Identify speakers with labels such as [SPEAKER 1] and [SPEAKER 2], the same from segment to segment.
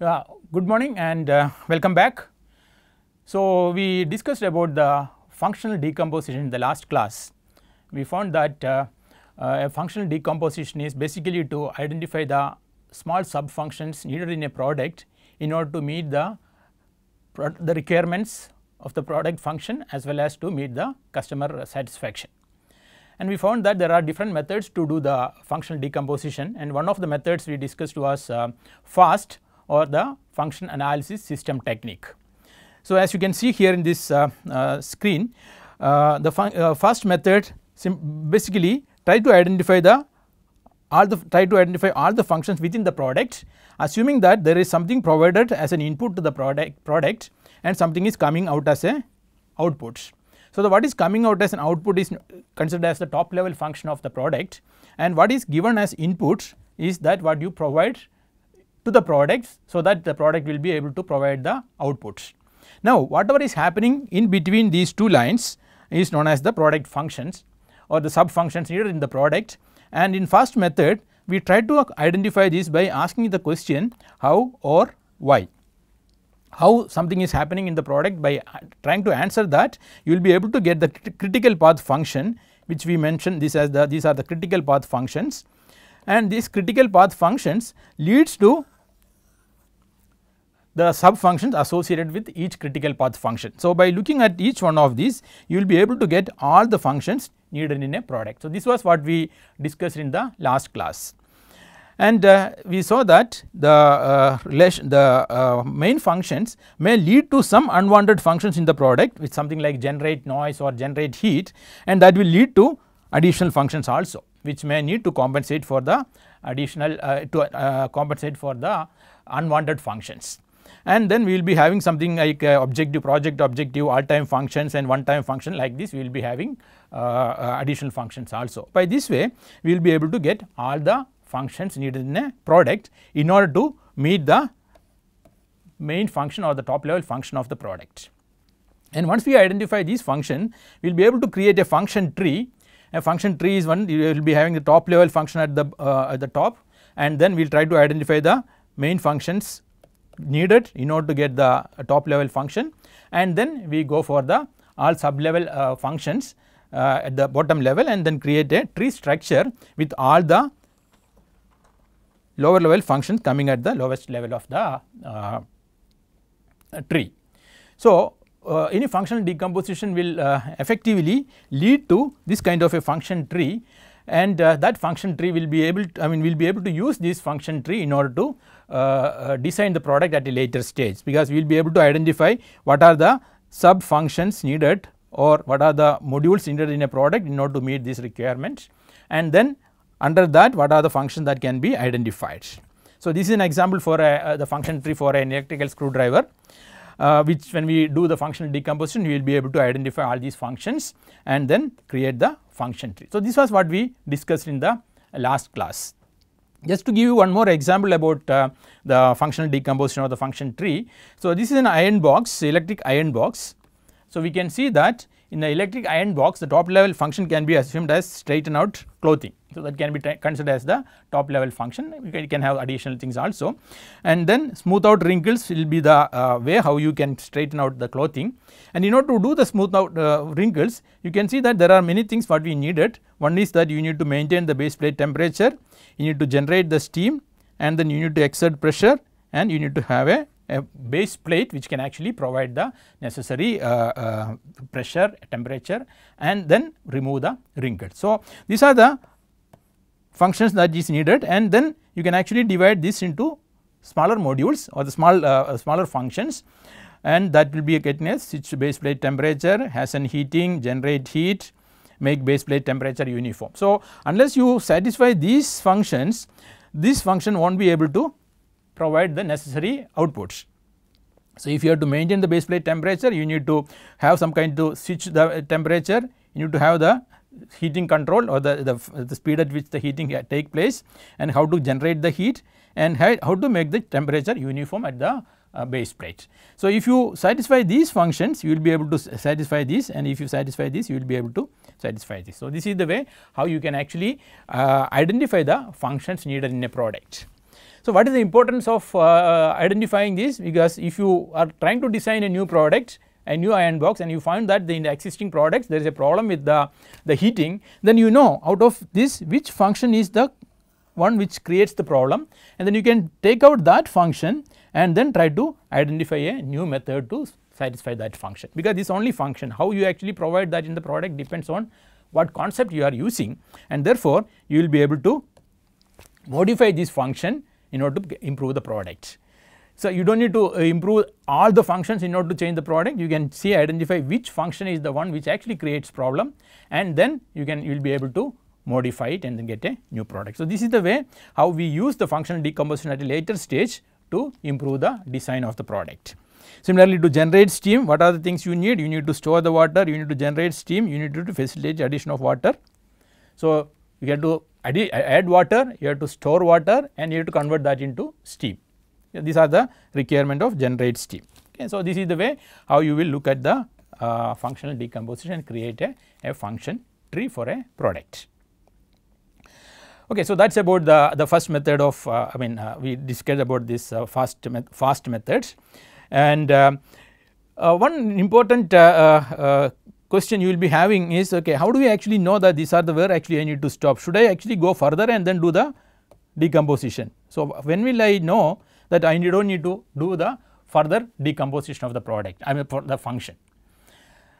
[SPEAKER 1] Uh, good morning and uh, welcome back. So, we discussed about the functional decomposition in the last class. We found that uh, uh a functional decomposition is basically to identify the small sub functions needed in a product in order to meet the, the requirements of the product function as well as to meet the customer satisfaction. And we found that there are different methods to do the functional decomposition and one of the methods we discussed was uh, FAST or the function analysis system technique. So, as you can see here in this uh, uh, screen, uh, the uh, first method basically try to identify the all the try to identify all the functions within the product assuming that there is something provided as an input to the product product and something is coming out as a output. So, the what is coming out as an output is considered as the top level function of the product and what is given as input is that what you provide to the products so that the product will be able to provide the outputs. Now whatever is happening in between these two lines is known as the product functions or the sub functions needed in the product and in first method we try to identify this by asking the question how or why. How something is happening in the product by trying to answer that you will be able to get the critical path function which we mentioned this as the these are the critical path functions and these critical path functions leads to the sub functions associated with each critical path function. So, by looking at each one of these you will be able to get all the functions needed in a product. So, this was what we discussed in the last class and uh, we saw that the uh, relation the uh, main functions may lead to some unwanted functions in the product with something like generate noise or generate heat and that will lead to additional functions also which may need to compensate for the additional uh, to uh, compensate for the unwanted functions. And then we will be having something like uh, objective project objective all time functions and one time function like this we will be having uh, uh, additional functions also. By this way we will be able to get all the functions needed in a product in order to meet the main function or the top level function of the product. And once we identify these function we will be able to create a function tree a function tree is one you will be having the top level function at the uh, at the top and then we will try to identify the main functions needed in order to get the uh, top level function and then we go for the all sub level uh, functions uh, at the bottom level and then create a tree structure with all the lower level functions coming at the lowest level of the uh, tree. So, uh, any functional decomposition will uh, effectively lead to this kind of a function tree and uh, that function tree will be able to, I mean will be able to use this function tree in order to uh, uh, design the product at a later stage because we will be able to identify what are the sub functions needed or what are the modules needed in a product in order to meet these requirements and then under that what are the functions that can be identified. So, this is an example for a, uh, the function tree for an electrical screwdriver uh, which when we do the functional decomposition we will be able to identify all these functions and then create the function tree. So, this was what we discussed in the last class. Just to give you one more example about uh, the functional decomposition or the function tree. So, this is an iron box electric iron box. So, we can see that in the electric iron box the top level function can be assumed as straighten out clothing. So, that can be considered as the top level function you can, you can, have additional things also and then smooth out wrinkles will be the uh, way how you can straighten out the clothing and in order to do the smooth out uh, wrinkles you can see that there are many things what we needed one is that you need to maintain the base plate temperature you need to generate the steam and then you need to exert pressure and you need to have a a base plate which can actually provide the necessary uh, uh, pressure, temperature and then remove the wrinkles. So, these are the functions that is needed and then you can actually divide this into smaller modules or the small uh, uh smaller functions and that will be a getting switch base plate temperature has an heating generate heat make base plate temperature uniform. So, unless you satisfy these functions this function will not be able to provide the necessary outputs. So, if you have to maintain the base plate temperature you need to have some kind to switch the uh, temperature you need to have the heating control or the, the, the speed at which the heating take place and how to generate the heat and how to make the temperature uniform at the uh, base plate. So, if you satisfy these functions you will be able to satisfy this and if you satisfy this you will be able to satisfy this. So, this is the way how you can actually uh, identify the functions needed in a product. So, what is the importance of uh, uh identifying this? because if you are trying to design a new product a new iron box and you find that the, in the existing products there is a problem with the, the heating then you know out of this which function is the one which creates the problem and then you can take out that function and then try to identify a new method to satisfy that function because this only function how you actually provide that in the product depends on what concept you are using and therefore you will be able to modify this function in order to improve the product. So, you do not need to uh, improve all the functions in order to change the product. You can see identify which function is the one which actually creates problem and then you can you will be able to modify it and then get a new product. So, this is the way how we use the functional decomposition at a later stage to improve the design of the product. Similarly, to generate steam, what are the things you need? You need to store the water, you need to generate steam, you need to, facilitate addition of water. So, you get to add, water, you have to store water and you have to convert that into steam. These are the requirement of generate steam. Okay. So, this is the way how you will look at the uh, functional decomposition and create a, a function tree for a product. Okay, so that is about the, the first method of uh, I mean uh, we discussed about this uh, fast met fast methods and uh, uh, one important uh, question you will be having is okay how do we actually know that these are the where actually I need to stop should I actually go further and then do the decomposition. So, when will I know that I do not need to do the further decomposition of the product I mean for the function.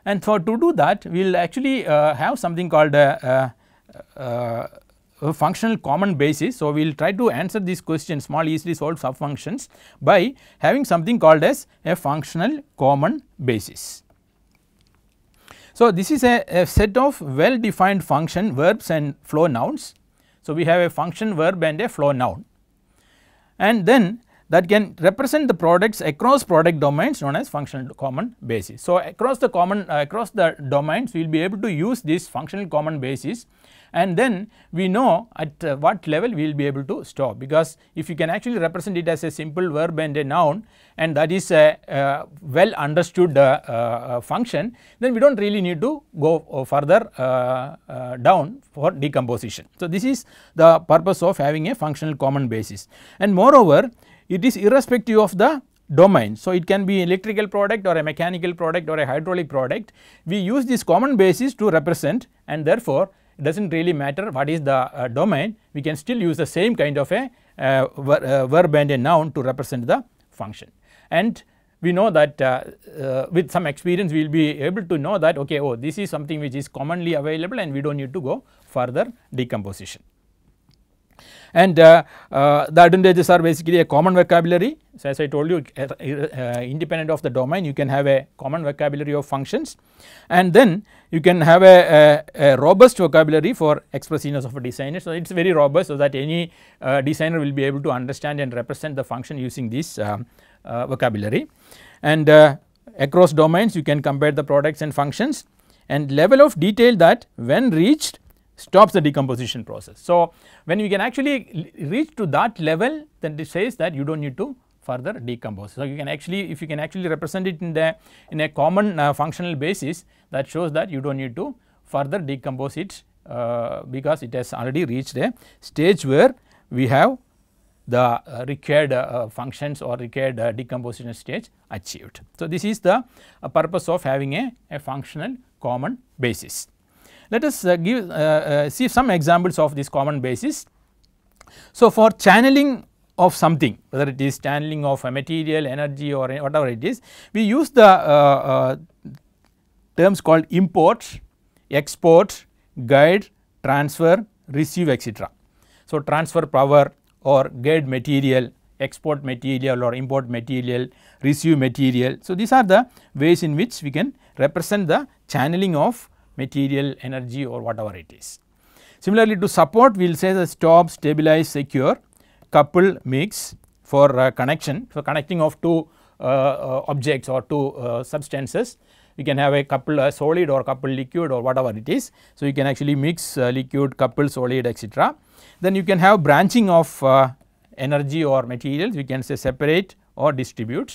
[SPEAKER 1] And for to do that we will actually uh, have something called a, a, a, functional common basis. So, we will try to answer these questions small easily solved sub functions, by having something called as a functional common basis. So, this is a, a set of well defined function verbs and flow nouns. So, we have a function verb and a flow noun and then that can represent the products across product domains known as functional common basis. So, across the common uh, across the domains we will be able to use this functional common basis and then we know at uh, what level we will be able to stop because if you can actually represent it as a simple verb and a noun and that is a uh, well understood uh, uh, function then we do not really need to go uh, further down for decomposition. So, this is the purpose of having a functional common basis and moreover it is irrespective of the domain. So, it can be electrical product or a mechanical product or a hydraulic product. We use this common basis to represent and therefore, does not really matter what is the uh, domain we can still use the same kind of a uh, ver, uh, verb and a noun to represent the function. And we know that uh, uh, with some experience we will be able to know that okay oh this is something which is commonly available and we do not need to go further decomposition and uh, uh, the advantages are basically a common vocabulary. So, as I told you uh, independent of the domain you can have a common vocabulary of functions and then you can have a, a, a robust vocabulary for expressiveness of a designer. So, it is very robust so that any designer will be able to understand and represent the function using this vocabulary and across domains you can compare the products and functions and level of detail that when reached stops the decomposition process. So, when you can actually reach to that level then it says that you do not need to further decompose. So, you can actually if you can actually represent it in the in a common uh, functional basis that shows that you do not need to further decompose it uh, because it has already reached a stage where we have the uh, required uh, uh, functions or required uh, decomposition stage achieved. So, this is the uh, purpose of having a, a functional common basis. Let us uh, give uh, uh, see some examples of this common basis. So, for channeling of something whether it is channeling of a material energy or whatever it is we use the uh, uh, terms called import, export, guide, transfer, receive etc. So, transfer power or guide material, export material or import material, receive material. So, these are the ways in which we can represent the channeling of material, energy or whatever it is. Similarly, to support we will say the stop, stabilize, secure, couple, mix for uh, connection, for connecting of two uh, uh objects or two uh, substances. We can have a couple uh, solid or couple liquid or whatever it is. So, you can actually mix liquid, couple, solid etc. Then you can have branching of energy or materials, we can say separate or distribute.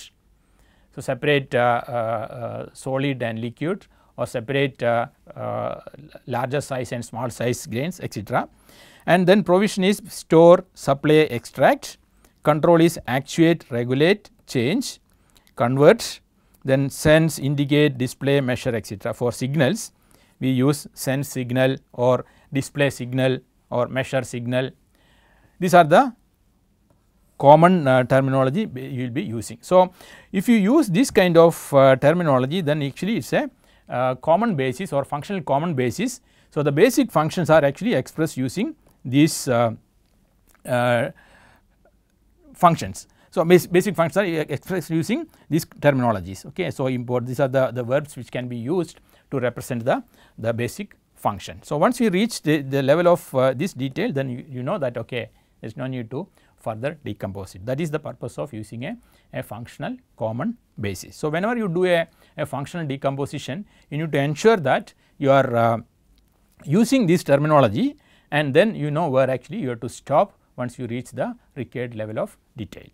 [SPEAKER 1] So, separate uh, uh, solid and liquid, or separate uh, uh, larger size and small size grains etc. And then provision is store, supply, extract, control is actuate, regulate, change, convert, then sense, indicate, display, measure etc. For signals we use sense signal or display signal or measure signal. These are the common uh, terminology you will be using. So, if you use this kind of uh, terminology then actually it is a uh, common basis or functional common basis. So, the basic functions are actually expressed using these uh, uh, functions. So, basic functions are expressed using these terminologies okay. So, import these are the, the verbs which can be used to represent the, the basic function. So, once you reach the, the level of uh, this detail then you, you know that okay there is no need to further decompose it. That is the purpose of using a, a functional common basis. So, whenever you do a, a functional decomposition, you need to ensure that you are uh, using this terminology and then you know where actually you have to stop once you reach the required level of detail.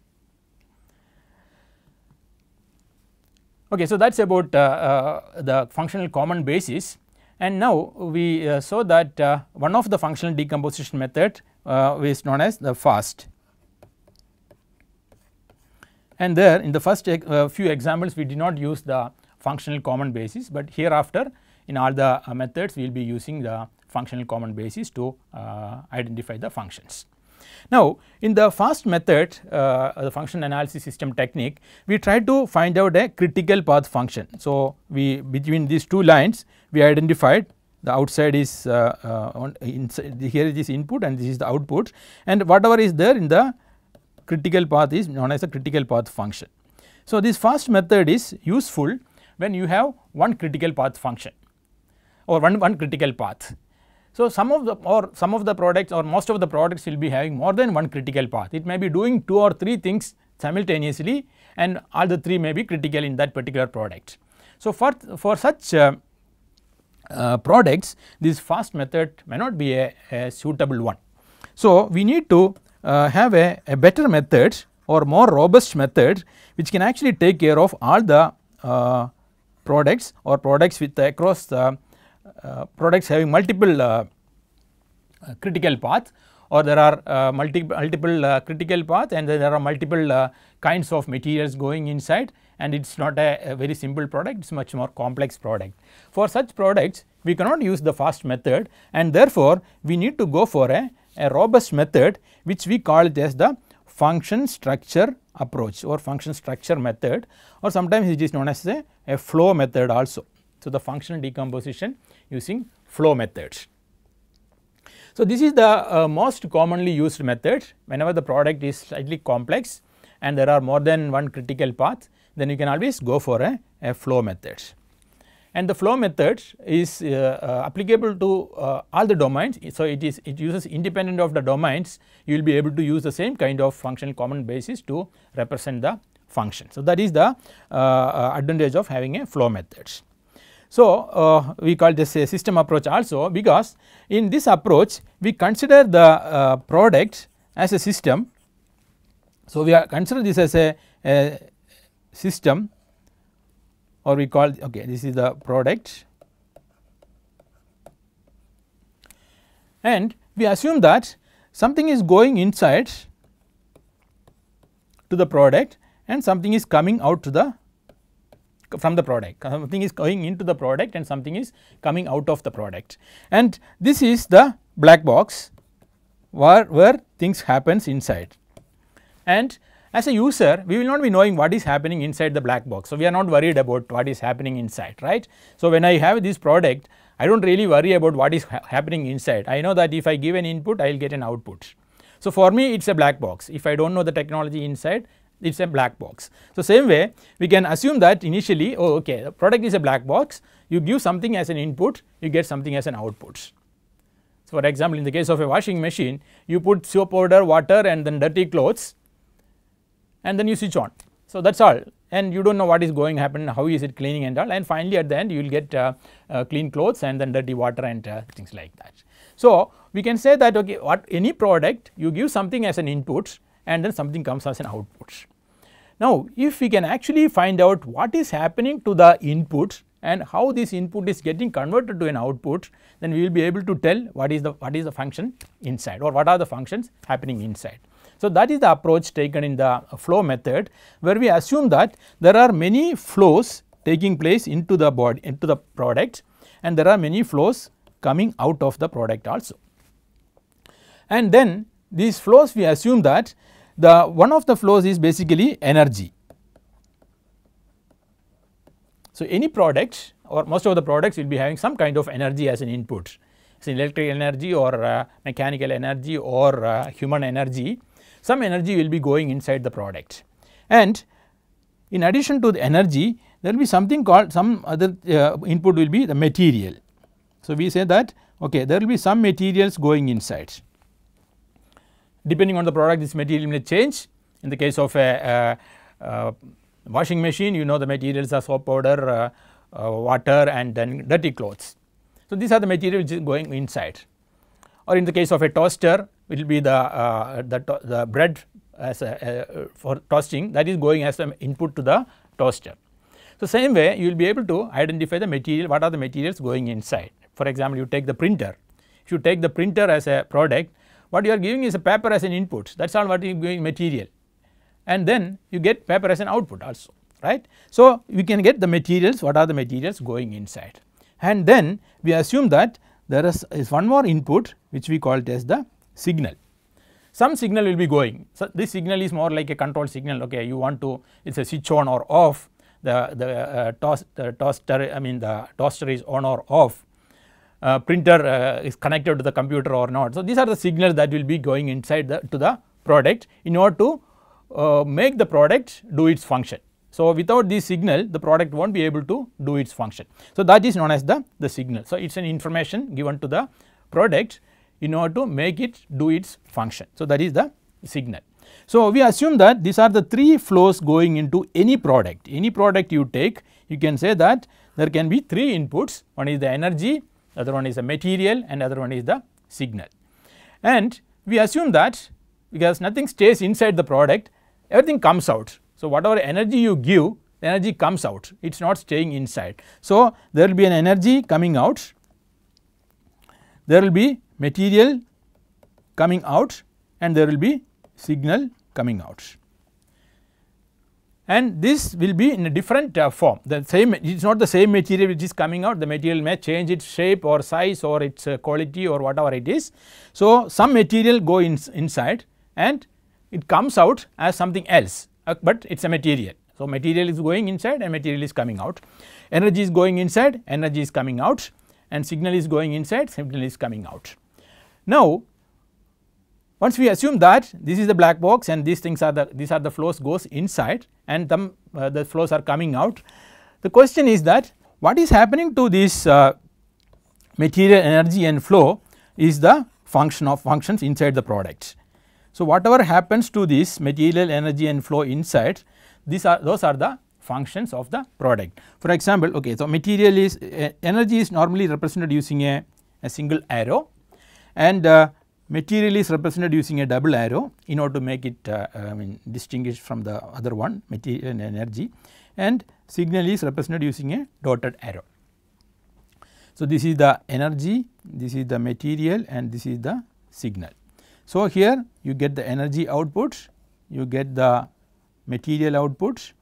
[SPEAKER 1] Okay, so that is about uh, uh, the functional common basis and now we uh, saw that uh, one of the functional decomposition method uh, is known as the fast and there in the first uh, few examples we did not use the functional common basis but hereafter in all the uh, methods we will be using the functional common basis to uh, identify the functions. Now in the first method uh, the function analysis system technique we try to find out a critical path function. So we between these two lines we identified the outside is uh, uh, here is input and this is the output and whatever is there in the critical path is known as a critical path function. So, this first method is useful when you have one critical path function or one, one critical path. So, some of the or some of the products or most of the products will be having more than one critical path. It may be doing two or three things simultaneously and all the three may be critical in that particular product. So, for, for such uh, uh, products this fast method may not be a, a suitable one. So, we need to uh, have a, a, better method or more robust method which can actually take care of all the uh, products or products with uh, across the uh, products having multiple uh, critical paths, or there are uh, multi multiple critical path and there are multiple kinds of materials going inside and it is not a, a, very simple product, it is much more complex product. For such products, we cannot use the fast method and therefore, we need to go for a a robust method which we call it as the function structure approach or function structure method or sometimes it is known as a, a flow method also. So, the functional decomposition using flow methods. So, this is the uh, most commonly used method whenever the product is slightly complex and there are more than one critical path then you can always go for a, a flow method. And the flow method is uh, uh, applicable to uh, all the domains. So, it is it uses independent of the domains you will be able to use the same kind of functional common basis to represent the function. So, that is the uh, advantage of having a flow methods. So, uh, we call this a system approach also because in this approach we consider the uh, product as a system. So, we are consider this as a, a system or we call okay this is the product and we assume that something is going inside to the product and something is coming out to the from the product something is going into the product and something is coming out of the product and this is the black box where, where things happens inside and as a user, we will not be knowing what is happening inside the black box. So, we are not worried about what is happening inside, right. So, when I have this product, I do not really worry about what is ha happening inside. I know that if I give an input, I will get an output. So, for me, it is a black box. If I do not know the technology inside, it is a black box. So, same way, we can assume that initially, oh, okay, the product is a black box. You give something as an input, you get something as an output. So, for example, in the case of a washing machine, you put soap powder, water and then dirty clothes and then you switch on. So that is all and you do not know what is going happen, how is it cleaning and all and finally at the end you will get uh, uh, clean clothes and then dirty water and uh, things like that. So we can say that okay what any product you give something as an input and then something comes as an output. Now if we can actually find out what is happening to the input and how this input is getting converted to an output then we will be able to tell what is the what is the function inside or what are the functions happening inside. So, that is the approach taken in the flow method where we assume that there are many flows taking place into the body into the product and there are many flows coming out of the product also. And then these flows we assume that the one of the flows is basically energy. So, any product or most of the products will be having some kind of energy as an input, so electrical energy or uh, mechanical energy or uh, human energy some energy will be going inside the product. And in addition to the energy there will be something called some other uh, input will be the material. So, we say that okay there will be some materials going inside depending on the product this material may change in the case of a, a, a washing machine you know the materials are soap powder, uh, uh, water and then dirty clothes. So, these are the materials going inside or in the case of a toaster will be the, uh, the, the bread as a, uh, for toasting that is going as an input to the toaster. So, same way you will be able to identify the material what are the materials going inside. For example, you take the printer if you take the printer as a product what you are giving is a paper as an input that is all what you are giving material and then you get paper as an output also right. So, we can get the materials what are the materials going inside and then we assume that there is, is one more input which we call it as the signal. Some signal will be going, so this signal is more like a control signal, okay, you want to, it is a switch on or off, the, the, uh, toast, the toaster, I mean the toaster is on or off, uh, printer uh, is connected to the computer or not. So, these are the signals that will be going inside the, to the product in order to uh, make the product do its function. So, without this signal the product will not be able to do its function. So, that is known as the, the signal. So, it is an information given to the product in order to make it do its function. So, that is the signal. So, we assume that these are the three flows going into any product, any product you take you can say that there can be three inputs one is the energy, other one is the material and other one is the signal. And we assume that because nothing stays inside the product everything comes out. So, whatever energy you give the energy comes out it is not staying inside. So, there will be an energy coming out there will be material coming out and there will be signal coming out. And this will be in a different uh, form the same it is not the same material which is coming out the material may change its shape or size or its uh, quality or whatever it is. So, some material go in, inside and it comes out as something else, uh, but it is a material. So, material is going inside and material is coming out energy is going inside energy is coming out and signal is going inside signal is coming out. Now once we assume that this is the black box and these things are the these are the flows goes inside and them, uh, the flows are coming out. The question is that what is happening to this uh, material energy and flow is the function of functions inside the product. So, whatever happens to this material energy and flow inside these are those are the functions of the product. For example, okay, so material is uh, energy is normally represented using a, a single arrow and uh, material is represented using a double arrow in order to make it uh, uh I mean distinguished from the other one material and energy and signal is represented using a dotted arrow. So, this is the energy, this is the material and this is the signal. So, here you get the energy output, you get the material output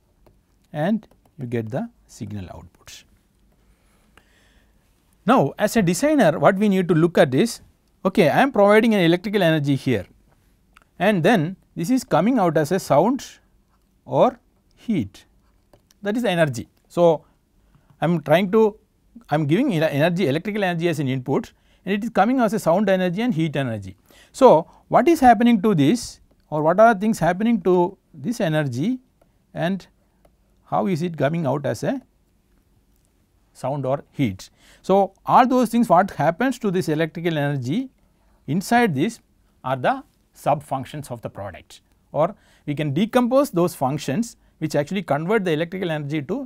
[SPEAKER 1] and you get the signal outputs. Now, as a designer what we need to look at is okay I am providing an electrical energy here and then this is coming out as a sound or heat that is energy. So, I am trying to I am giving energy electrical energy as an input and it is coming as a sound energy and heat energy. So, what is happening to this or what are things happening to this energy and how is it coming out as a sound or heat. So, all those things what happens to this electrical energy inside this are the sub functions of the product or we can decompose those functions which actually convert the electrical energy to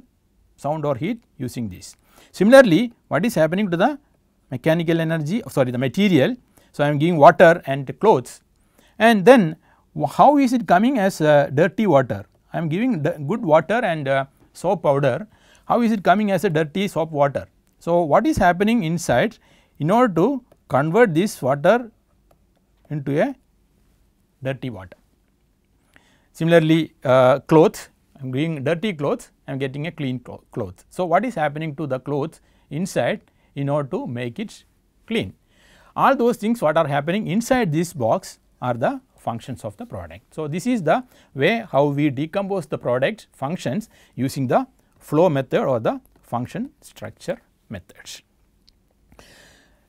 [SPEAKER 1] sound or heat using this. Similarly, what is happening to the mechanical energy sorry the material. So, I am giving water and clothes and then how is it coming as uh, dirty water? I am giving good water and uh, soap powder how is it coming as a dirty soap water? So, what is happening inside in order to convert this water into a dirty water. Similarly, uh, cloth I am getting dirty clothes I am getting a clean cloth. So, what is happening to the clothes inside in order to make it clean. All those things what are happening inside this box are the functions of the product. So, this is the way how we decompose the product functions using the flow method or the function structure methods.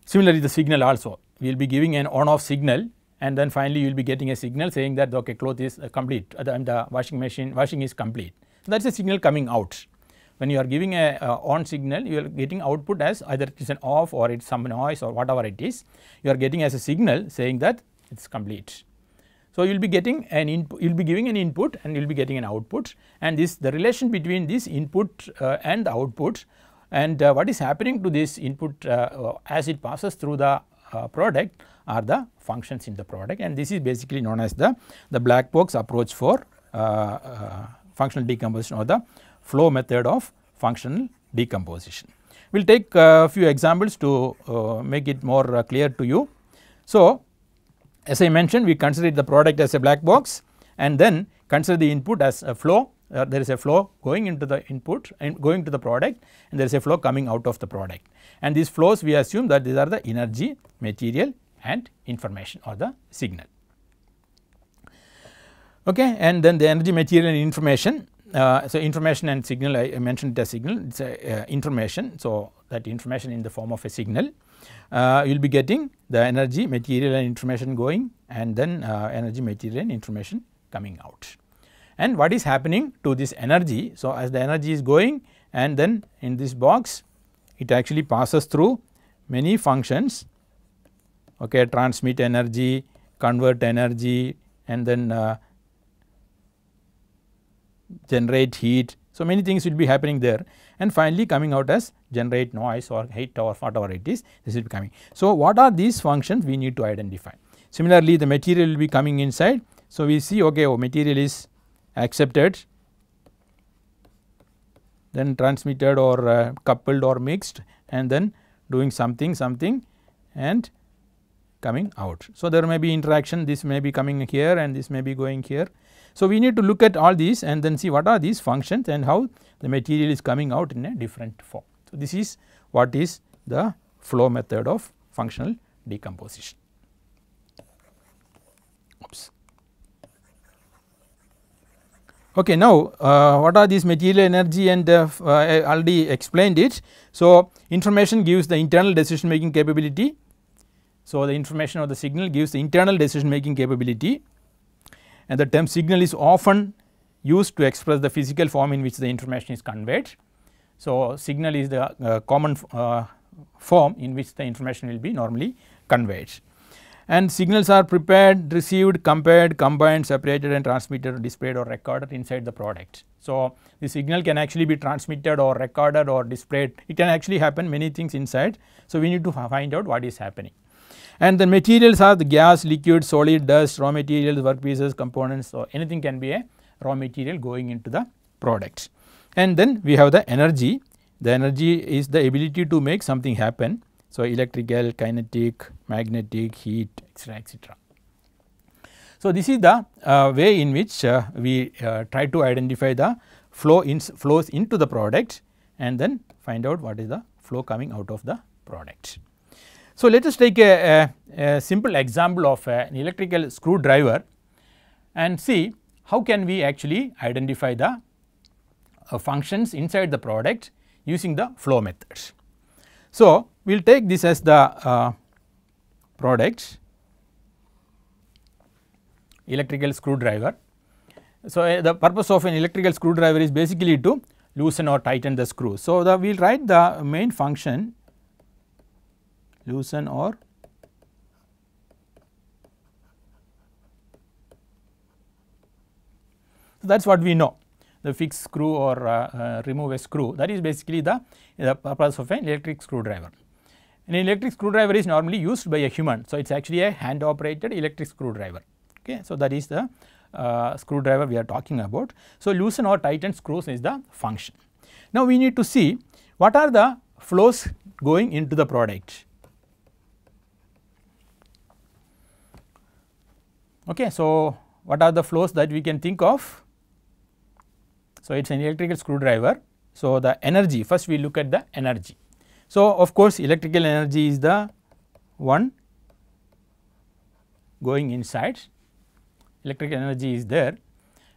[SPEAKER 1] Similarly, the signal also we will be giving an on off signal and then finally you will be getting a signal saying that the okay, cloth is uh, complete uh, the, the, washing machine washing is complete. So, that is a signal coming out. When you are giving a uh, on signal you are getting output as either it is an off or it is some noise or whatever it is you are getting as a signal saying that it is complete. So, you will be getting an input, you will be giving an input and you will be getting an output and this the relation between this input uh, and the output and uh, what is happening to this input uh, uh as it passes through the uh, product are the functions in the product and this is basically known as the, the black box approach for uh, functional decomposition or the flow method of functional decomposition. We will take a few examples to make it more clear to you. So, as I mentioned we consider the product as a black box and then consider the input as a flow uh, there is a flow going into the input and going to the product and there is a flow coming out of the product and these flows we assume that these are the energy material and information or the signal okay and then the energy material and information uh, so information and signal I, I mentioned the signal it is a uh, information so that information in the form of a signal uh, you will be getting the energy material and information going and then uh, energy material and information coming out. And what is happening to this energy? So, as the energy is going and then in this box it actually passes through many functions okay transmit energy, convert energy and then uh, generate heat. So, many things will be happening there and finally coming out as generate noise or height or whatever it is this is becoming. So, what are these functions we need to identify. Similarly, the material will be coming inside. So, we see okay oh, material is accepted then transmitted or uh, coupled or mixed and then doing something something and coming out. So, there may be interaction this may be coming here and this may be going here. So, we need to look at all these and then see what are these functions and how the material is coming out in a different form. So, this is what is the flow method of functional decomposition. Oops. Okay, now uh, what are these material energy and uh, uh, I already explained it. So, information gives the internal decision making capability. So, the information or the signal gives the internal decision making capability and the term signal is often used to express the physical form in which the information is conveyed. So, signal is the uh, common uh, form in which the information will be normally conveyed and signals are prepared, received, compared, combined, separated and transmitted, displayed or recorded inside the product. So, the signal can actually be transmitted or recorded or displayed, it can actually happen many things inside. So, we need to find out what is happening. And the materials are the gas, liquid, solid, dust, raw materials, work pieces, components, so anything can be a raw material going into the product. And then we have the energy, the energy is the ability to make something happen. So, electrical, kinetic, magnetic, heat etc. etc. So, this is the uh, way in which uh, we uh, try to identify the flow in flows into the product and then find out what is the flow coming out of the product. So, let us take a, a, a simple example of uh, an electrical screwdriver and see how can we actually identify the uh, functions inside the product using the flow methods. So, we will take this as the uh, product electrical screwdriver. So, uh, the purpose of an electrical screwdriver is basically to loosen or tighten the screw. So, the we will write the main function loosen or that is what we know the fix screw or uh, uh, remove a screw that is basically the, the purpose of an electric screwdriver. An electric screwdriver is normally used by a human. So, it is actually a hand operated electric screwdriver okay. So, that is the uh, screwdriver we are talking about. So, loosen or tighten screws is the function. Now, we need to see what are the flows going into the product. Okay, so, what are the flows that we can think of? So, it is an electrical screwdriver. So, the energy first we look at the energy. So, of course, electrical energy is the one going inside electrical energy is there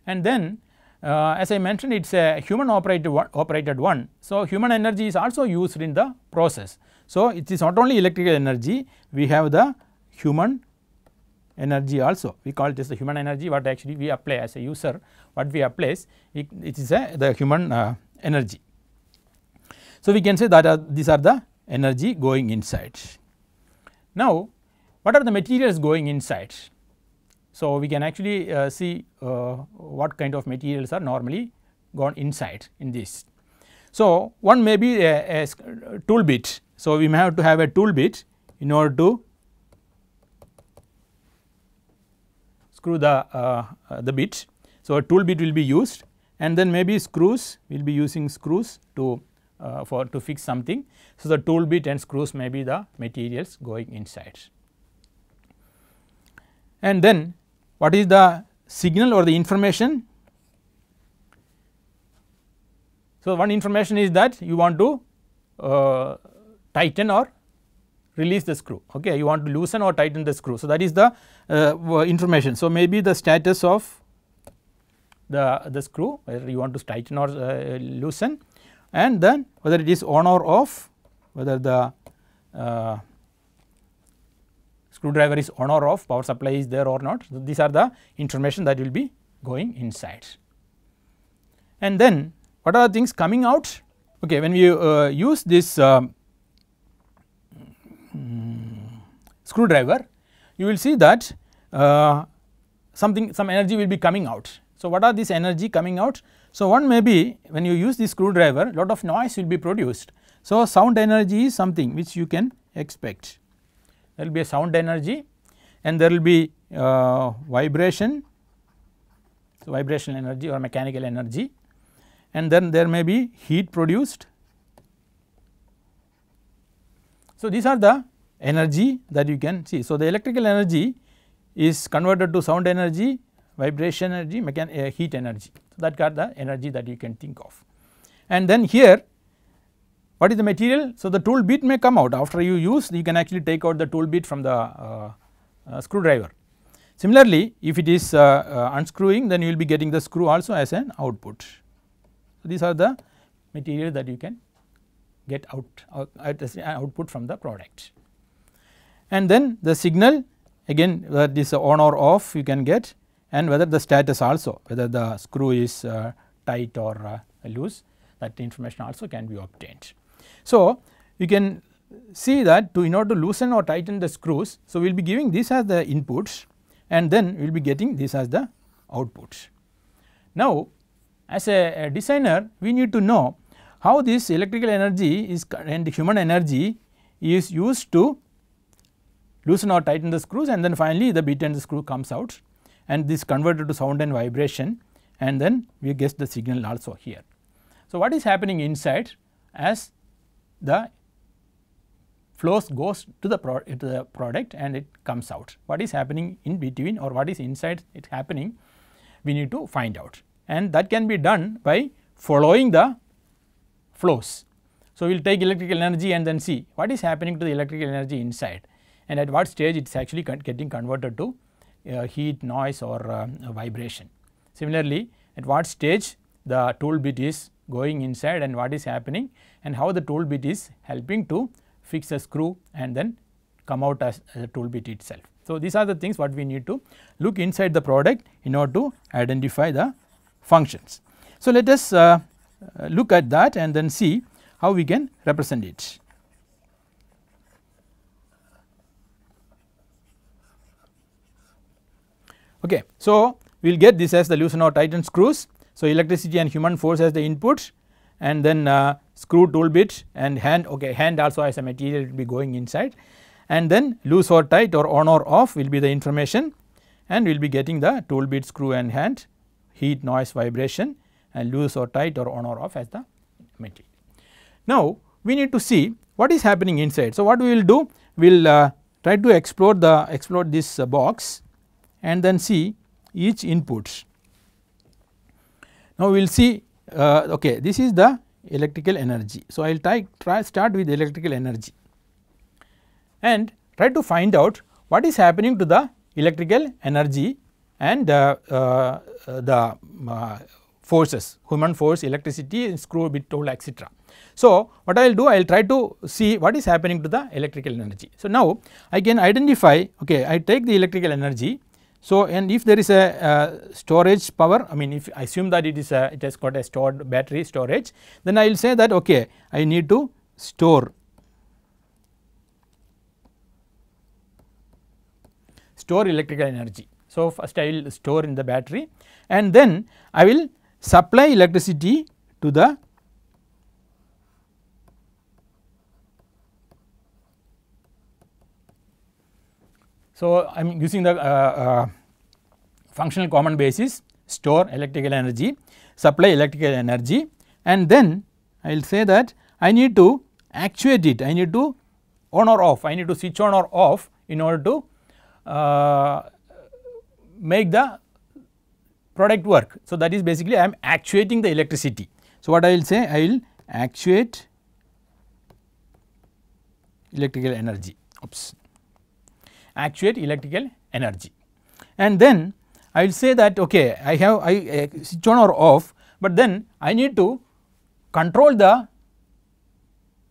[SPEAKER 1] and then uh, as I mentioned it is a human operated one, operated one. So, human energy is also used in the process. So, it is not only electrical energy we have the human energy also we call this the human energy what actually we apply as a user what we apply is it, it is a the human uh, energy. So, we can say that are uh, these are the energy going inside. Now, what are the materials going inside? So, we can actually uh, see uh, what kind of materials are normally gone inside in this. So, one may be a, a tool bit. So, we may have to have a tool bit in order to screw the, uh, uh, the bit. So, a tool bit will be used and then maybe screws we will be using screws to uh, for to fix something. So, the tool bit and screws may be the materials going inside. And then what is the signal or the information? So, one information is that you want to uh, tighten or release the screw okay you want to loosen or tighten the screw. So, that is the uh, information. So, maybe the status of the, the screw whether you want to tighten or uh, loosen and then whether it is on or off whether the uh, screwdriver is on or off power supply is there or not. So, these are the information that will be going inside. And then what are the things coming out okay when we uh, use this um, um, screwdriver, you will see that uh, something some energy will be coming out. So, what are this energy coming out? So, one may be when you use this screwdriver lot of noise will be produced. So, sound energy is something which you can expect there will be a sound energy and there will be uh, vibration. So, vibrational energy or mechanical energy and then there may be heat produced so, these are the energy that you can see. So, the electrical energy is converted to sound energy, vibration energy, mechan uh, heat energy. So, that got the energy that you can think of. And then here what is the material? So, the tool bit may come out after you use you can actually take out the tool bit from the uh, uh, screwdriver. Similarly, if it is uh, uh, unscrewing then you will be getting the screw also as an output. So, these are the material that you can get out, out uh, uh, output from the product. And then the signal again whether this on or off you can get and whether the status also whether the screw is uh, tight or uh, loose that information also can be obtained. So, you can see that to in order to loosen or tighten the screws. So, we will be giving this as the inputs and then we will be getting this as the outputs. Now, as a, a designer we need to know how this electrical energy is and human energy is used to loosen or tighten the screws and then finally the bit and the screw comes out and this converted to sound and vibration and then we get the signal also here. So, what is happening inside as the flows goes to the, to the product and it comes out. What is happening in between or what is inside it happening we need to find out and that can be done by following the flows. So, we will take electrical energy and then see what is happening to the electrical energy inside and at what stage it is actually con getting converted to uh, heat, noise or uh, vibration. Similarly, at what stage the tool bit is going inside and what is happening and how the tool bit is helping to fix a screw and then come out as, as a tool bit itself. So, these are the things what we need to look inside the product in order to identify the functions. So, let us uh, uh, look at that and then see how we can represent it. Okay, so we will get this as the or tighten screws. So electricity and human force as the input and then uh, screw tool bit and hand okay hand also as a material will be going inside and then loose or tight or on or off will be the information and we will be getting the tool bit screw and hand heat noise vibration loose or tight or on or off as the material. Now, we need to see what is happening inside. So, what we will do? We will uh, try to explore the explore this uh, box and then see each inputs. Now, we will see uh, okay this is the electrical energy. So, I will try, try start with electrical energy and try to find out what is happening to the electrical energy and uh, uh, the uh, forces, Human force, electricity, screw, bit tool, etc. So, what I will do, I will try to see what is happening to the electrical energy. So, now I can identify, okay, I take the electrical energy. So, and if there is a uh, storage power, I mean if I assume that it is a, it has got a stored battery storage, then I will say that okay, I need to store store electrical energy. So, first I will store in the battery and then I will supply electricity to the So, I am using the uh, uh, functional common basis store electrical energy, supply electrical energy and then I will say that I need to actuate it, I need to on or off, I need to switch on or off in order to uh, make the product work. So, that is basically I am actuating the electricity. So, what I will say I will actuate electrical energy oops actuate electrical energy and then I will say that okay I have I uh, switch on or off but then I need to control the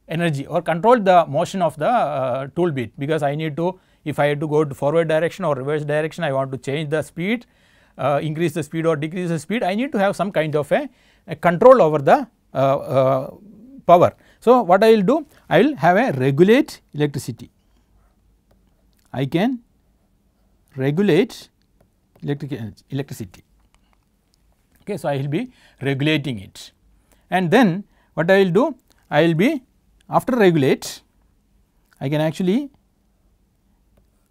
[SPEAKER 1] energy or control the motion of the uh, tool bit because I need to if I have to go to forward direction or reverse direction I want to change the speed uh, increase the speed or decrease the speed I need to have some kind of a, a control over the uh, uh, power. So, what I will do I will have a regulate electricity I can regulate electric electricity okay. So, I will be regulating it and then what I will do I will be after regulate I can actually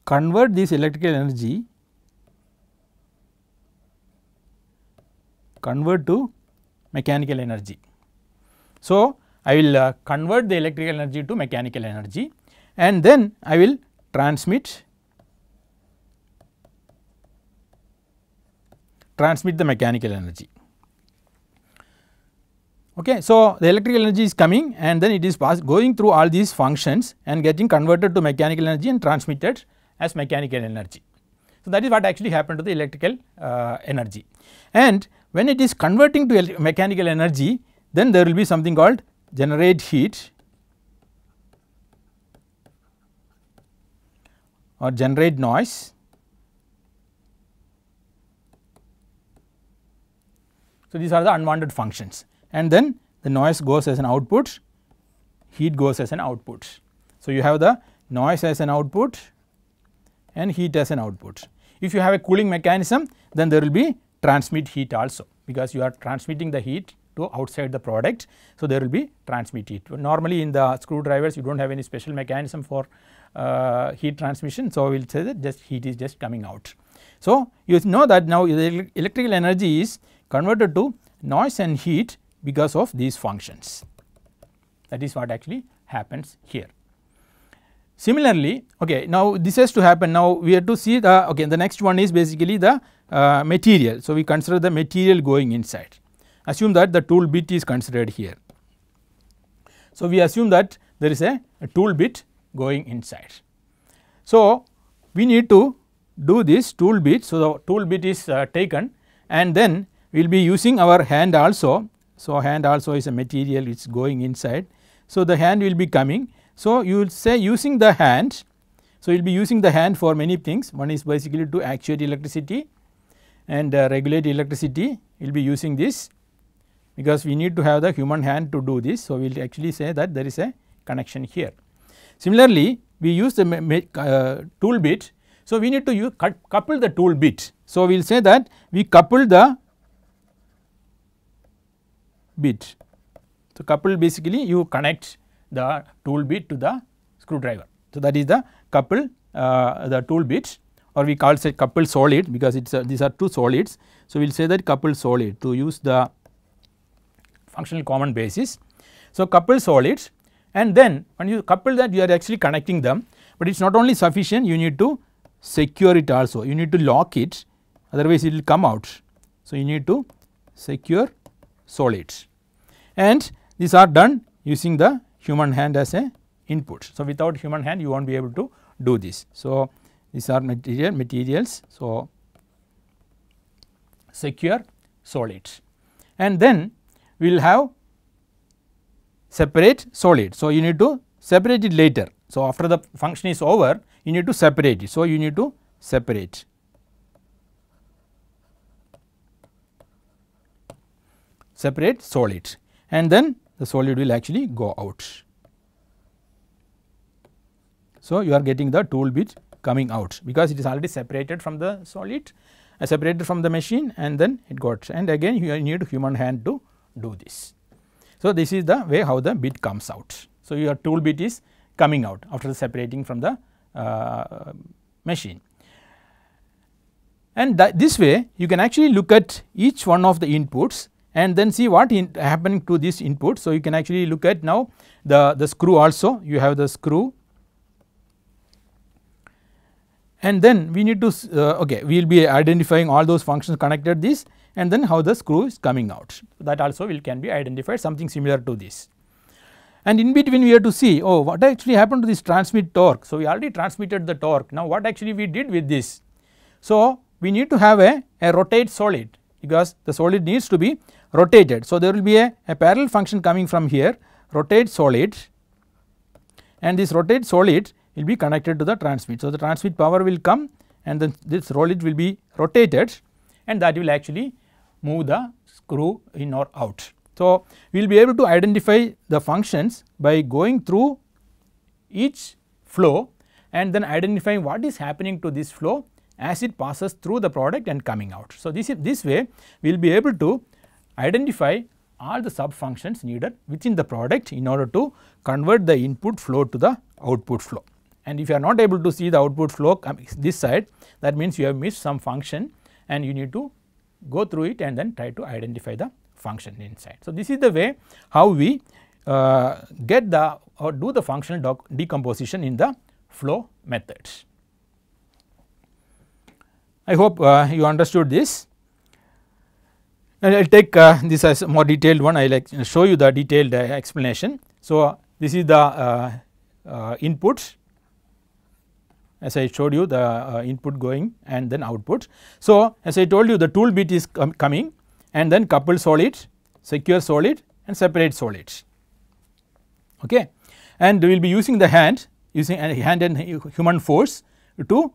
[SPEAKER 1] convert this electrical energy convert to mechanical energy. So, I will uh, convert the electrical energy to mechanical energy and then I will transmit transmit the mechanical energy. Okay. So, the electrical energy is coming and then it is going through all these functions and getting converted to mechanical energy and transmitted as mechanical energy. So, that is what actually happened to the electrical uh, energy and when it is converting to mechanical energy then there will be something called generate heat or generate noise. So, these are the unwanted functions and then the noise goes as an output, heat goes as an output. So, you have the noise as an output and heat as an output. If you have a cooling mechanism then there will be transmit heat also because you are transmitting the heat to outside the product. So, there will be transmit heat. Normally in the screwdrivers you do not have any special mechanism for uh, heat transmission. So, we will say that just heat is just coming out. So, you know that now the electrical energy is converted to noise and heat because of these functions that is what actually happens here. Similarly, okay, now this has to happen now we have to see the okay the next one is basically the uh, material. So, we consider the material going inside assume that the tool bit is considered here. So, we assume that there is a, a tool bit going inside. So, we need to do this tool bit. So, the tool bit is uh, taken and then we will be using our hand also. So, hand also is a material it is going inside. So, the hand will be coming. So, you will say using the hand. So, you will be using the hand for many things one is basically to actuate electricity and uh, regulate electricity we will be using this because we need to have the human hand to do this. So, we will actually say that there is a connection here. Similarly, we use the uh, tool bit. So, we need to use, couple the tool bit. So, we will say that we couple the bit. So, couple basically you connect the tool bit to the screwdriver. So, that is the couple uh, the tool bit or we call it coupled solid because it's these are two solids. So, we will say that coupled solid to use the functional common basis. So, coupled solids and then when you couple that you are actually connecting them, but it is not only sufficient you need to secure it also you need to lock it otherwise it will come out. So, you need to secure solids and these are done using the human hand as a input. So, without human hand you will not be able to do this. So, these are material materials. So, secure solids and then we will have separate solid. So, you need to separate it later. So, after the function is over you need to separate it. So, you need to separate. separate solid and then the solid will actually go out. So, you are getting the tool bit coming out because it is already separated from the solid uh, separated from the machine and then it got and again you need human hand to do this. So, this is the way how the bit comes out. So, your tool bit is coming out after separating from the uh, machine. And this way you can actually look at each one of the inputs and then see what in happening to this input. So, you can actually look at now the, the screw also you have the screw and then we need to uh, okay we will be identifying all those functions connected this and then how the screw is coming out that also will can be identified something similar to this. And in between we have to see oh what actually happened to this transmit torque. So, we already transmitted the torque now what actually we did with this. So, we need to have a, a rotate solid because the solid needs to be rotated. So, there will be a, a parallel function coming from here rotate solid and this rotate solid will be connected to the transmit. So, the transmit power will come and then this rollage will be rotated and that will actually move the screw in or out. So, we will be able to identify the functions by going through each flow and then identifying what is happening to this flow as it passes through the product and coming out. So, this this way we will be able to identify all the sub functions needed within the product in order to convert the input flow to the output flow and if you are not able to see the output flow this side that means you have missed some function and you need to go through it and then try to identify the function inside. So, this is the way how we uh, get the or do the functional decomposition in the flow methods. I hope uh, you understood this. And I will take uh, this as a more detailed one, I will show you the detailed uh, explanation. So, this is the uh, uh, inputs as I showed you the uh, input going and then output. So, as I told you the tool bit is com coming and then couple solid, secure solid and separate solid okay. And we will be using the hand using uh, hand and human force to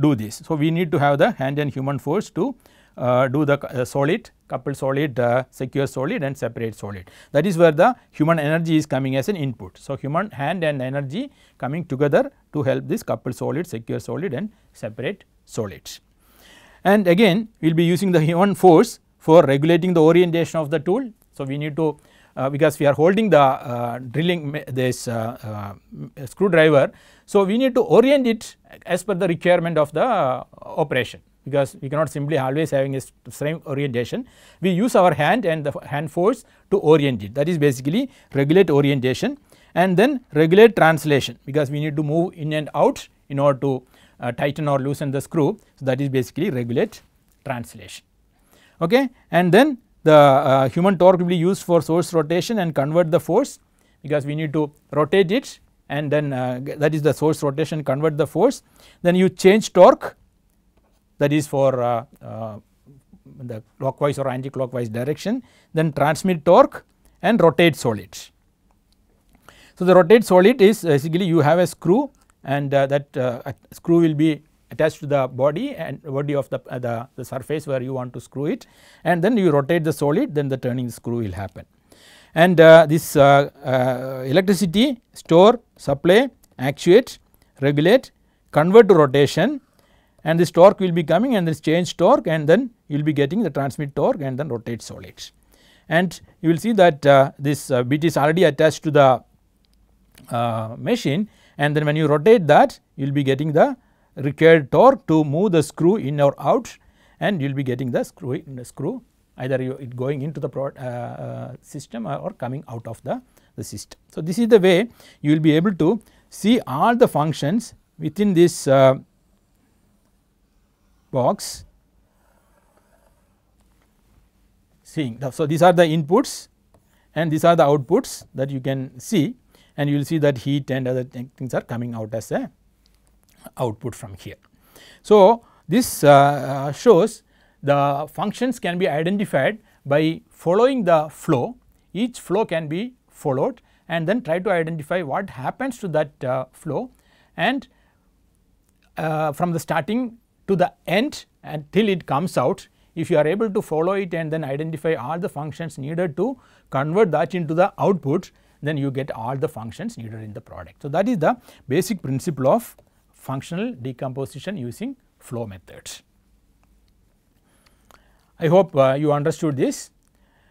[SPEAKER 1] do this. So, we need to have the hand and human force to uh, do the uh, solid couple solid, uh, secure solid and separate solid. That is where the human energy is coming as an input. So, human hand and energy coming together to help this couple solid, secure solid and separate solids. And again we will be using the human force for regulating the orientation of the tool. So, we need to uh, because we are holding the uh, drilling this uh, uh screwdriver. So, we need to orient it as per the requirement of the uh, operation because we cannot simply always having a same orientation. We use our hand and the hand force to orient it that is basically regulate orientation and then regulate translation because we need to move in and out in order to uh, tighten or loosen the screw. So, that is basically regulate translation okay and then the uh, human torque will be used for source rotation and convert the force because we need to rotate it and then uh, that is the source rotation convert the force. Then you change torque that is for uh, uh, the clockwise or anti-clockwise direction then transmit torque and rotate solid. So, the rotate solid is basically you have a screw and uh, that screw will be attached to the body and body of the, the, the, surface where you want to screw it and then you rotate the solid then the turning screw will happen. And this electricity store, supply, actuate, regulate, convert to rotation and this torque will be coming and this change torque and then you will be getting the transmit torque and then rotate solids. And you will see that uh, this uh, bit is already attached to the uh, machine and then when you rotate that you will be getting the required torque to move the screw in or out and you will be getting the screw, the screw either you, it going into the pro, uh, uh, system or, or coming out of the, the system. So, this is the way you will be able to see all the functions within this uh, box seeing. So, these are the inputs and these are the outputs that you can see and you will see that heat and other things are coming out as a output from here. So, this uh, uh, shows the functions can be identified by following the flow, each flow can be followed and then try to identify what happens to that uh, flow and uh, from the starting to the end until it comes out if you are able to follow it and then identify all the functions needed to convert that into the output then you get all the functions needed in the product. So, that is the basic principle of functional decomposition using flow methods. I hope uh, you understood this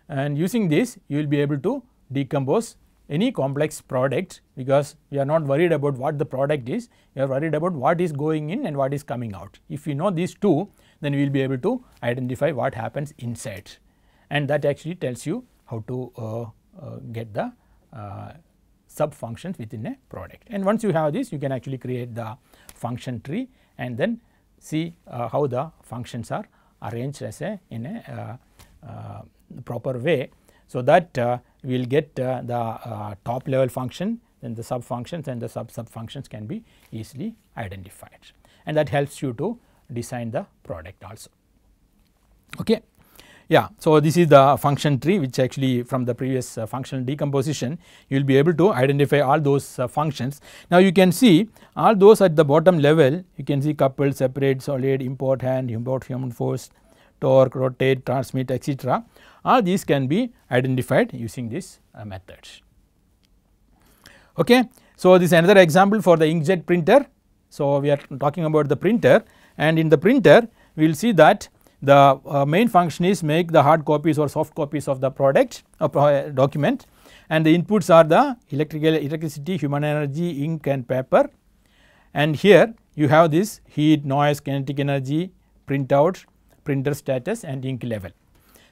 [SPEAKER 1] and using this you will be able to decompose any complex product because we are not worried about what the product is, we are worried about what is going in and what is coming out. If we know these two, then we will be able to identify what happens inside and that actually tells you how to uh, uh, get the uh, sub functions within a product. And once you have this, you can actually create the function tree and then see uh, how the functions are arranged as a in a uh, uh, proper way. So, that we will get uh, the uh, top level function then the sub functions and the sub sub functions can be easily identified and that helps you to design the product also. Okay. Yeah, so this is the function tree which actually from the previous uh, functional decomposition you will be able to identify all those uh, functions. Now you can see all those at the bottom level you can see couple, separate, solid, import hand, import human force, torque, rotate, transmit etc. All ah, these can be identified using these uh, methods. Okay. So, this is another example for the inkjet printer. So, we are talking about the printer and in the printer we will see that the uh, main function is make the hard copies or soft copies of the product uh, uh, document and the inputs are the electrical electricity, human energy, ink and paper and here you have this heat, noise, kinetic energy, printout, printer status and ink level.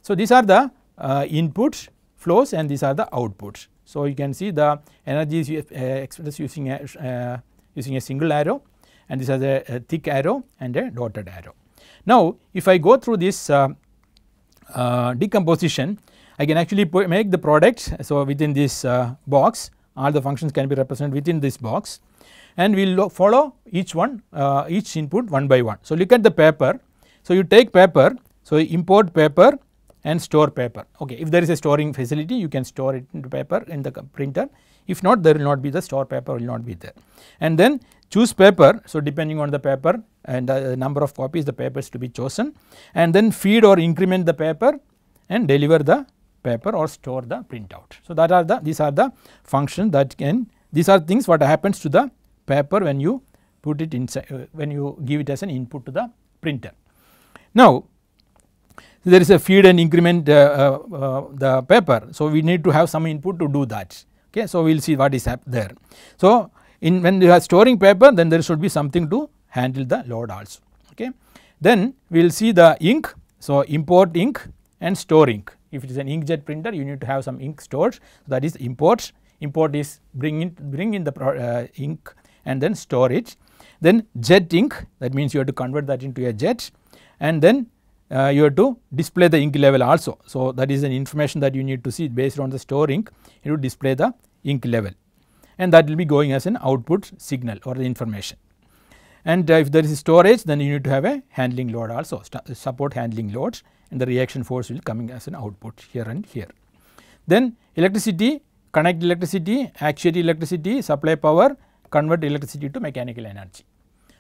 [SPEAKER 1] So, these are the uh, inputs flows and these are the outputs. So, you can see the energy is uh, expressed using a, uh, using a single arrow and this is a thick arrow and a dotted arrow. Now, if I go through this uh, uh, decomposition I can actually make the products. So, within this uh, box all the functions can be represented within this box and we will follow each one each input one by one. So, look at the paper. So, you take paper. So, import paper and store paper. Okay, if there is a storing facility you can store it into paper in the printer. If not there will not be the store paper will not be there. And then choose paper. So, depending on the paper and the number of copies the papers to be chosen and then feed or increment the paper and deliver the paper or store the printout. So, that are the these are the functions that can these are things what happens to the paper when you put it inside uh, when you give it as an input to the printer. Now, there is a feed and increment uh, uh, uh, the paper. So, we need to have some input to do that okay. So, we will see what is there. So, in when you are storing paper then there should be something to handle the load also okay. Then we will see the ink. So, import ink and store ink. If it is an inkjet printer you need to have some ink stored that is import. Import is bring in bring in the uh, ink and then store it. Then jet ink that means you have to convert that into a jet and then uh, you have to display the ink level also. So, that is an information that you need to see based on the store ink you display the ink level and that will be going as an output signal or the information. And uh, if there is storage then you need to have a handling load also support handling loads and the reaction force will coming as an output here and here. Then electricity connect electricity actuate electricity supply power convert electricity to mechanical energy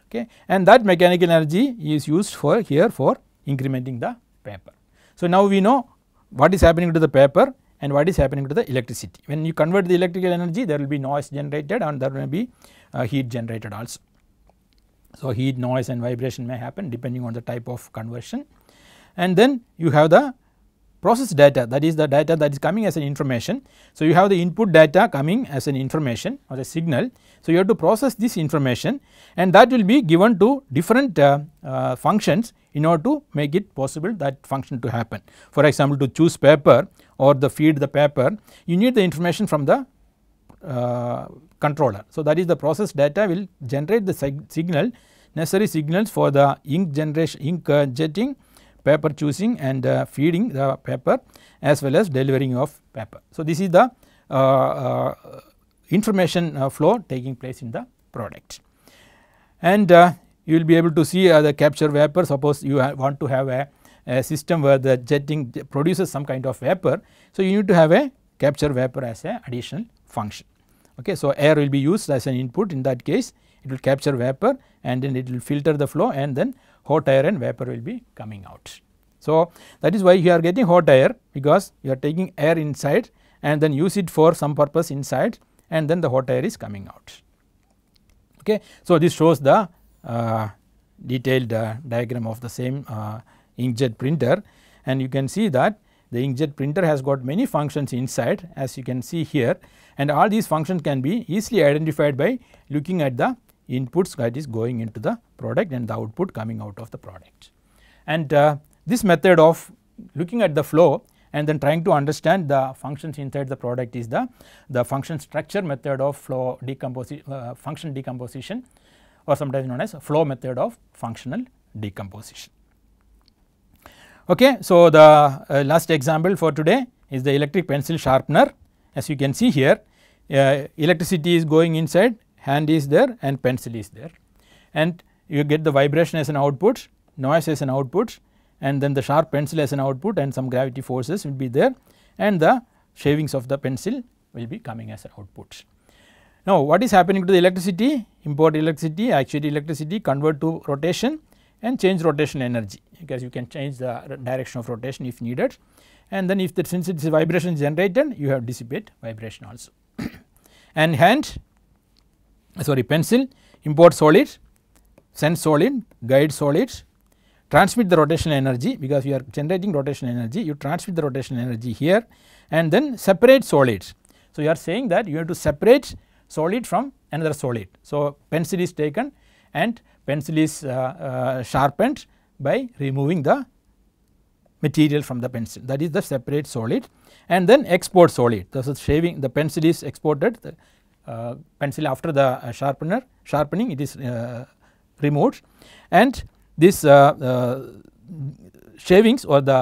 [SPEAKER 1] okay and that mechanical energy is used for here for incrementing the paper. So, now we know what is happening to the paper and what is happening to the electricity. When you convert the electrical energy there will be noise generated and there may be uh, heat generated also. So, heat, noise and vibration may happen depending on the type of conversion and then you have the process data that is the data that is coming as an information. So, you have the input data coming as an information or a signal. So, you have to process this information and that will be given to different uh, uh, functions in order to make it possible that function to happen. For example, to choose paper or the feed the paper you need the information from the uh, controller. So, that is the process data will generate the sig signal necessary signals for the ink generation ink uh, jetting paper choosing and uh, feeding the paper as well as delivering of paper. So, this is the uh, uh information uh, flow taking place in the product and uh, you will be able to see the capture vapor suppose you want to have a, a, system where the jetting produces some kind of vapor. So, you need to have a capture vapor as an additional function okay. So, air will be used as an input in that case it will capture vapor and then it will filter the flow and then hot air and vapor will be coming out. So, that is why you are getting hot air because you are taking air inside and then use it for some purpose inside and then the hot air is coming out. Okay. So, this shows the uh, detailed uh, diagram of the same uh, inkjet printer and you can see that the inkjet printer has got many functions inside as you can see here and all these functions can be easily identified by looking at the inputs that is going into the product and the output coming out of the product. And uh, this method of looking at the flow and then trying to understand the functions inside the product is the, the function structure method of flow decomposition, uh, function decomposition or sometimes known as flow method of functional decomposition. Okay, so the uh, last example for today is the electric pencil sharpener as you can see here uh, electricity is going inside hand is there and pencil is there and you get the vibration as an output, noise as an output and then the sharp pencil as an output and some gravity forces will be there and the shavings of the pencil will be coming as an output. Now what is happening to the electricity? Import electricity, actuate electricity, convert to rotation and change rotational energy because you can change the direction of rotation if needed and then if the since it is vibration generated you have dissipate vibration also. and hence sorry pencil, import solid, send solid, guide solid, transmit the rotational energy because you are generating rotational energy, you transmit the rotational energy here and then separate solids. So, you are saying that you have to separate solid from another solid. So, pencil is taken and pencil is uh, uh, sharpened by removing the material from the pencil that is the separate solid and then export solid. This is shaving the pencil is exported the uh, pencil after the uh, sharpener sharpening it is uh, removed and this shavings or the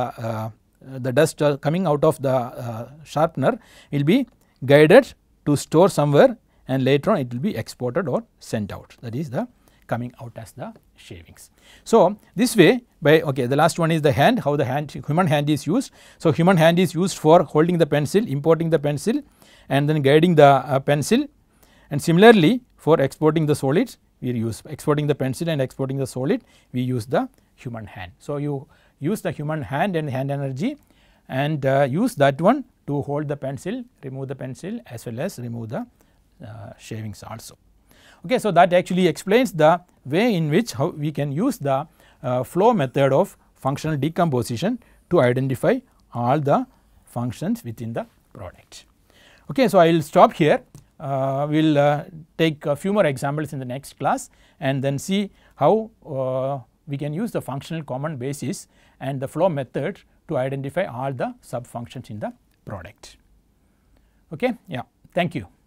[SPEAKER 1] the dust coming out of the sharpener will be guided to store somewhere and later on it will be exported or sent out that is the coming out as the shavings. So, this way by okay the last one is the hand how the hand human hand is used. So, human hand is used for holding the pencil importing the pencil and then guiding the uh, pencil and similarly for exporting the solids we use exporting the pencil and exporting the solid we use the human hand. So, you use the human hand and hand energy and uh, use that one to hold the pencil, remove the pencil as well as remove the uh, shavings also. Okay, so that actually explains the way in which how we can use the uh, flow method of functional decomposition to identify all the functions within the product. Okay, so I will stop here uh, we will uh, take a few more examples in the next class and then see how uh, we can use the functional common basis and the flow method to identify all the sub functions in the product. Okay, yeah, thank you.